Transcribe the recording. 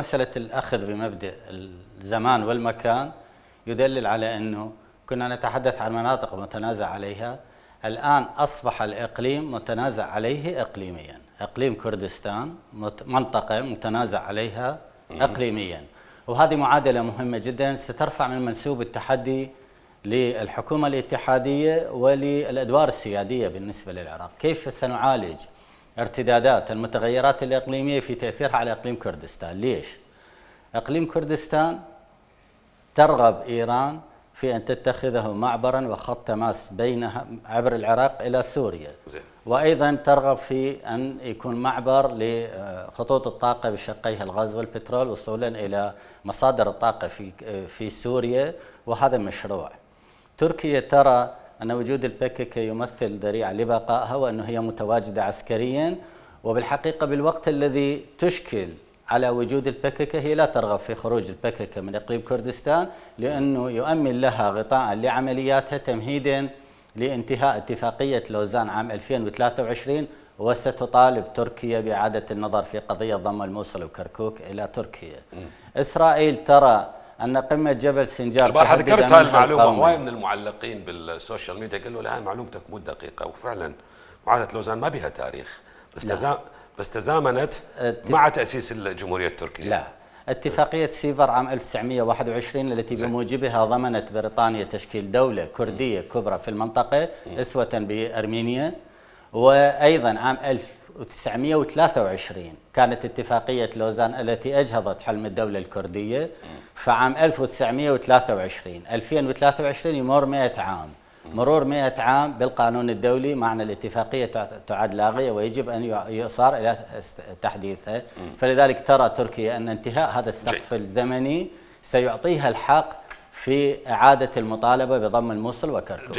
مسألة الأخذ بمبدأ الزمان والمكان يدلل على أنه كنا نتحدث عن مناطق متنازع عليها الآن أصبح الإقليم متنازع عليه إقليميا إقليم كردستان منطقة متنازع عليها إقليميا وهذه معادلة مهمة جدا سترفع من منسوب التحدي للحكومة الاتحادية وللأدوار السيادية بالنسبة للعراق كيف سنعالج ارتدادات المتغيرات الإقليمية في تأثيرها على إقليم كردستان ليش؟ إقليم كردستان ترغب إيران في أن تتخذه معبرا وخط تماس بينها عبر العراق إلى سوريا وأيضا ترغب في أن يكون معبر لخطوط الطاقة بشقيها الغاز والبترول وصولا إلى مصادر الطاقة في في سوريا وهذا مشروع تركيا ترى أن وجود البكك يمثل ذريعة لبقائها وأنه هي متواجدة عسكريا وبالحقيقة بالوقت الذي تشكل على وجود البككة هي لا ترغب في خروج البككة من إقليم كردستان لأنه يؤمن لها غطاء لعملياتها تمهيدا لانتهاء اتفاقية لوزان عام 2023 وستطالب تركيا بإعادة النظر في قضية ضم الموصل وكركوك إلى تركيا إسرائيل ترى ان قمه جبل سنجار البارحه ذكرت هاي المعلومه هواي من المعلقين بالسوشيال ميديا قالوا الان معلومتك مو دقيقه وفعلا معاهده لوزان ما بها تاريخ بس تزام بس تزامنت مع تاسيس الجمهوريه التركيه لا اتفاقية سيفر عام 1921 التي بموجبها ضمنت بريطانيا تشكيل دولة كردية كبرى في المنطقة أسوة بأرمينيا وأيضا عام 1000 1923 كانت اتفاقية لوزان التي أجهضت حلم الدولة الكردية فعام 1923 2023 يمر 100 عام مرور 100 عام بالقانون الدولي معنى الاتفاقية تعد لاغية ويجب أن يصار إلى تحديثها فلذلك ترى تركيا أن انتهاء هذا السقف الزمني سيعطيها الحق في إعادة المطالبة بضم الموصل وكركوك